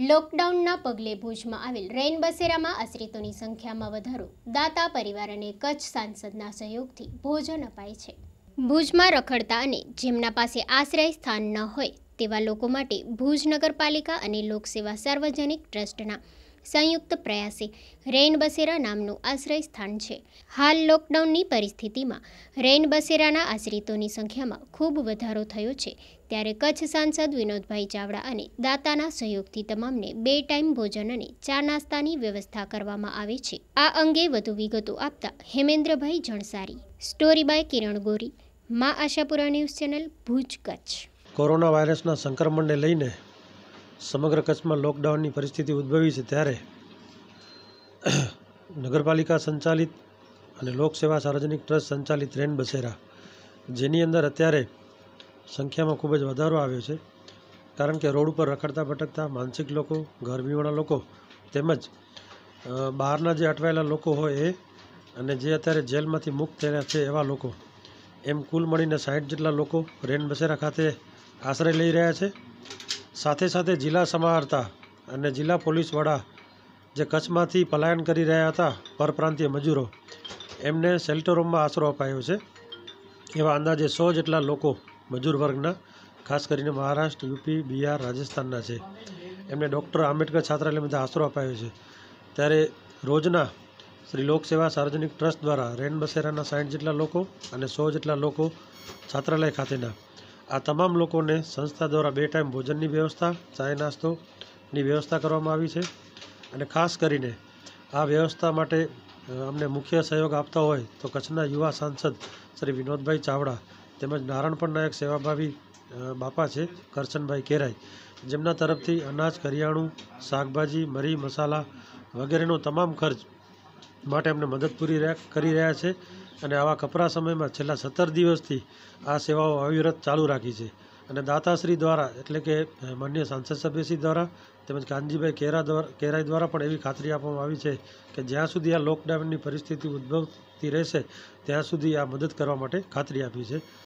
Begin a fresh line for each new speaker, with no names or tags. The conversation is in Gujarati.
લોકડાઉનના પગલે ભુજમાં આવેલ રેન બસેરામાં આશ્રિતોની સંખ્યામાં વધારો દાતા પરિવાર અને કચ્છ સાંસદના સહયોગથી ભોજન અપાય છે ભુજમાં રખડતા અને જેમના પાસે આશ્રય સ્થાન ન હોય તેવા લોકો માટે ભુજ નગરપાલિકા અને લોકસેવા સાર્વજનિક ટ્રસ્ટના સંયુક્ત પ્રયાસે રેઇન નામનું આશ્રય સ્થાન છે હાલ લોકડાઉનની પરિસ્થિતિમાં રેઇન આશ્રિતોની સંખ્યામાં ખૂબ વધારો થયો છે ત્યારે કચ્છ સાંસદ વિનોદભાઈ ચાવડા અને દાતાના સહયોગથી તમામને બે ટાઈમ ભોજન અને ચા નાસ્તાની વ્યવસ્થા કરવામાં આવે છે આ અંગે વધુ વિગતો આપતા હેમેન્દ્રભાઈ જણસારી story by Kiran Gori Maa Ashapura news channel Bhuj Kutch
corona વાયરસના સંક્રમણને લઈને સમગ્ર કચ્છમાં લોકડાઉનની પરિસ્થિતિ ઉદ્ભવી છે ત્યારે નગરપાલિકા સંચાલિત અને લોકસેવા સાર્વજનિક ટ્રસ્ટ સંચાલિત રેન બસેરા જેની અંદર અત્યારે સંખ્યામાં ખૂબ જ વધારો આવ્યો છે કારણ કે રોડ ઉપર રખડતા ભટકતા માનસિક લોકો ગરમીવાળા લોકો તેમજ બહારના જે અટવાયેલા લોકો હોય એ અને જે અત્યારે જેલમાંથી મુક્ત થયેલા છે એવા લોકો એમ કુલ મળીને સાઠ જેટલા લોકો રેન બસેરા ખાતે આશ્રય લઈ રહ્યા છે સાથે સાથે જિલ્લા સમાહર્તા અને જિલ્લા પોલીસ વડા જે કચ્છમાંથી પલાયન કરી રહ્યા હતા પરપ્રાંતીય મજૂરો એમને શેલ્ટરોમાં આશરો અપાયો છે એવા અંદાજે સો જેટલા લોકો મજૂર વર્ગના ખાસ કરીને મહારાષ્ટ્ર યુપી બિહાર રાજસ્થાનના છે એમને ડૉક્ટર આંબેડકર છાત્રાલય બધા આશરો અપાયો છે ત્યારે રોજના શ્રી લોકસેવા સાર્વજનિક ટ્રસ્ટ દ્વારા રેન બસેરાના સાઠ જેટલા લોકો અને સો જેટલા લોકો છાત્રાલય ખાતેના આ તમામ લોકોને સંસ્થા દ્વારા બે ટાઈમ ભોજનની વ્યવસ્થા ચાય નાસ્તોની વ્યવસ્થા કરવામાં આવી છે અને ખાસ કરીને આ વ્યવસ્થા માટે અમને મુખ્ય સહયોગ આપતા હોય તો કચ્છના યુવા સાંસદ શ્રી વિનોદભાઈ ચાવડા તેમજ નારાયણપણ નાયક સેવાભાવી બાપા છે કરશનભાઈ કેરાઈ જેમના તરફથી અનાજ કરિયાણું શાકભાજી મરી મસાલા વગેરેનો તમામ ખર્ચ માટે અમને મદદ પૂરી કરી રહ્યા છે અને આવા કપરા સમયમાં છેલ્લા સત્તર દિવસથી આ સેવાઓ અવિરત ચાલુ રાખી છે અને દાતાશ્રી દ્વારા એટલે કે માન્ય સાંસદ સભ્યશ્રી દ્વારા તેમજ કાનજીભાઈ કેરા દ્વારા કેરાઈ દ્વારા પણ એવી ખાતરી આપવામાં આવી છે કે જ્યાં સુધી આ લોકડાઉનની પરિસ્થિતિ ઉદ્ભવતી રહેશે ત્યાં સુધી આ મદદ કરવા માટે ખાતરી આપી છે